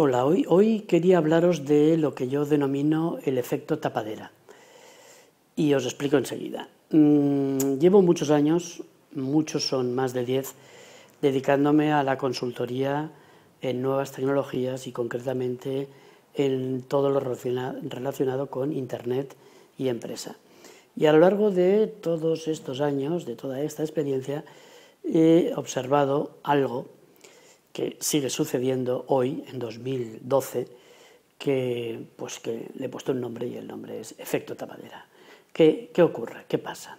Hola, hoy, hoy quería hablaros de lo que yo denomino el efecto tapadera. Y os explico enseguida. Mm, llevo muchos años, muchos son más de 10, dedicándome a la consultoría en nuevas tecnologías y concretamente en todo lo relacionado con Internet y empresa. Y a lo largo de todos estos años, de toda esta experiencia, he observado algo que sigue sucediendo hoy, en 2012, que, pues que le he puesto un nombre y el nombre es efecto tapadera. ¿Qué, ocurre? ¿Qué pasa?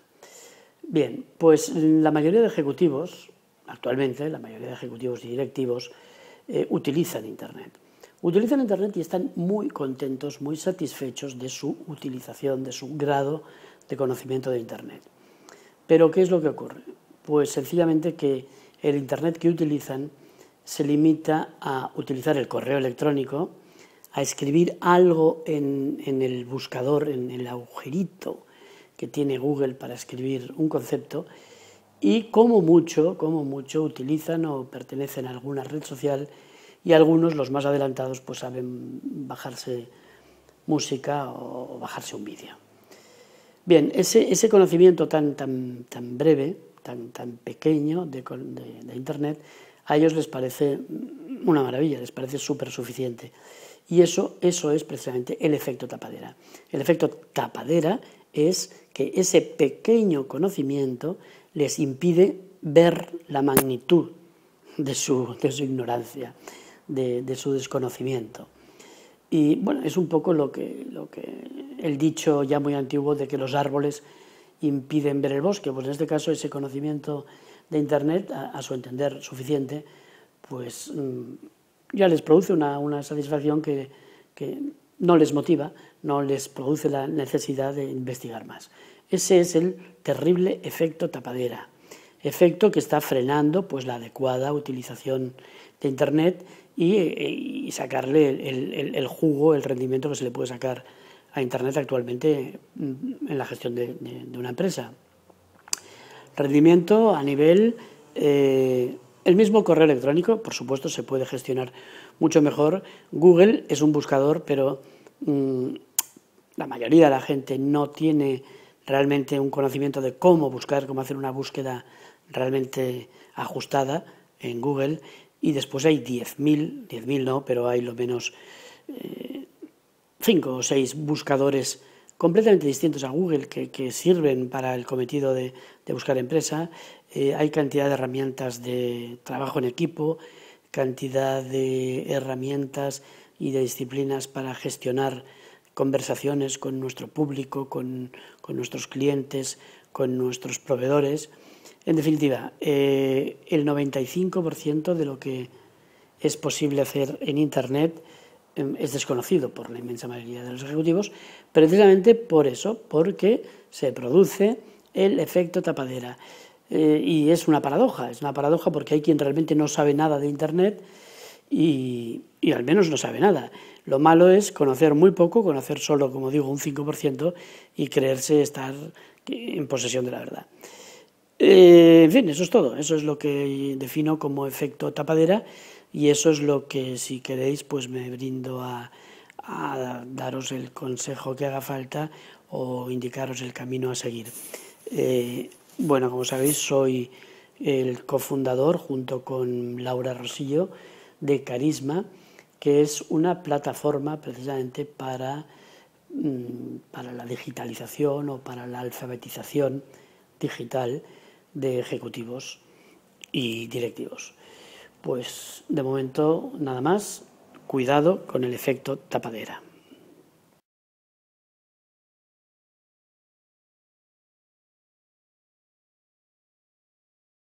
Bien, pues la mayoría de ejecutivos, actualmente la mayoría de ejecutivos y directivos, eh, utilizan Internet. Utilizan Internet y están muy contentos, muy satisfechos de su utilización, de su grado de conocimiento de Internet. Pero ¿qué es lo que ocurre? Pues sencillamente que el Internet que utilizan se limita a utilizar el correo electrónico, a escribir algo en, el buscador, en el agujerito que tiene Google para escribir un concepto, y como mucho, como mucho utilizan o pertenecen a alguna red social y algunos, los más adelantados, pues saben bajarse música o bajarse un vídeo. Bien, ese, conocimiento tan, tan, tan breve, tan, tan pequeño de Internet, a ellos les parece una maravilla, les parece súper suficiente. Y eso, eso es precisamente el efecto tapadera. El efecto tapadera es que ese pequeño conocimiento les impide ver la magnitud de su, ignorancia, de, su desconocimiento. Y bueno, es un poco lo que, lo que el dicho ya muy antiguo de que los árboles impiden ver el bosque, pues en este caso ese conocimiento de Internet, a, su entender suficiente, pues mm, ya les produce una, satisfacción que, no les motiva, no les produce la necesidad de investigar más. Ese es el terrible efecto tapadera, efecto que está frenando pues, la adecuada utilización de Internet y, eh, sacarle el, jugo, el rendimiento que se le puede sacar a Internet actualmente mm, en la gestión de una empresa rendimiento a nivel... Eh, el mismo correo electrónico, por supuesto, se puede gestionar mucho mejor. Google es un buscador, pero mm, la mayoría de la gente no tiene realmente un conocimiento de cómo buscar, cómo hacer una búsqueda realmente ajustada en Google. Y después hay 10.000, 10.000 no, pero hay lo menos 5 eh, o 6 buscadores completamente distintos a Google que, sirven para el cometido de, buscar empresa. Eh, hay cantidad de herramientas de trabajo en equipo, cantidad de herramientas y de disciplinas para gestionar conversaciones con nuestro público, con, nuestros clientes, con nuestros proveedores. En definitiva, eh, el 95% de lo que es posible hacer en Internet Em, es desconocido por la inmensa mayoría de los ejecutivos, precisamente por eso, porque se produce el efecto tapadera. Eh, y es una paradoja, es una paradoja porque hay quien realmente no sabe nada de Internet y, y, al menos no sabe nada. Lo malo es conocer muy poco, conocer solo, como digo, un 5% y creerse estar en posesión de la verdad. Eh, en fin, eso es todo. Eso es lo que defino como efecto tapadera y eso es lo que, si queréis, pues me brindo a, daros el consejo que haga falta o indicaros el camino a seguir. Eh, bueno, como sabéis, soy el cofundador, junto con Laura Rosillo, de Carisma, que es una plataforma precisamente para mm, la digitalización o para la alfabetización digital de ejecutivos y directivos. Pues de momento nada más, cuidado con el efecto tapadera.